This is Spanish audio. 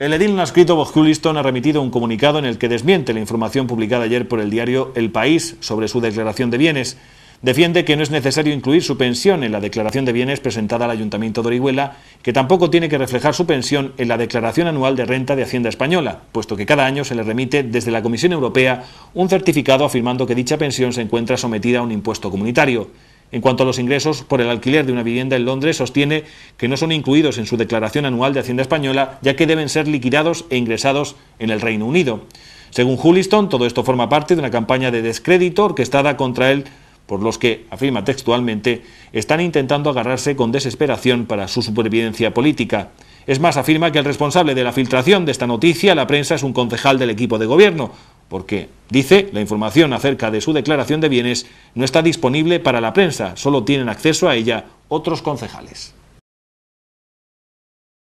El edil Nascrito Bosculiston ha remitido un comunicado en el que desmiente la información publicada ayer por el diario El País sobre su declaración de bienes. Defiende que no es necesario incluir su pensión en la declaración de bienes presentada al Ayuntamiento de Orihuela, que tampoco tiene que reflejar su pensión en la declaración anual de renta de Hacienda Española, puesto que cada año se le remite desde la Comisión Europea un certificado afirmando que dicha pensión se encuentra sometida a un impuesto comunitario. En cuanto a los ingresos por el alquiler de una vivienda en Londres, sostiene que no son incluidos en su declaración anual de Hacienda Española, ya que deben ser liquidados e ingresados en el Reino Unido. Según Huliston, todo esto forma parte de una campaña de descrédito orquestada contra él por los que, afirma textualmente, están intentando agarrarse con desesperación para su supervivencia política. Es más, afirma que el responsable de la filtración de esta noticia a la prensa es un concejal del equipo de gobierno, porque, dice, la información acerca de su declaración de bienes no está disponible para la prensa, solo tienen acceso a ella otros concejales.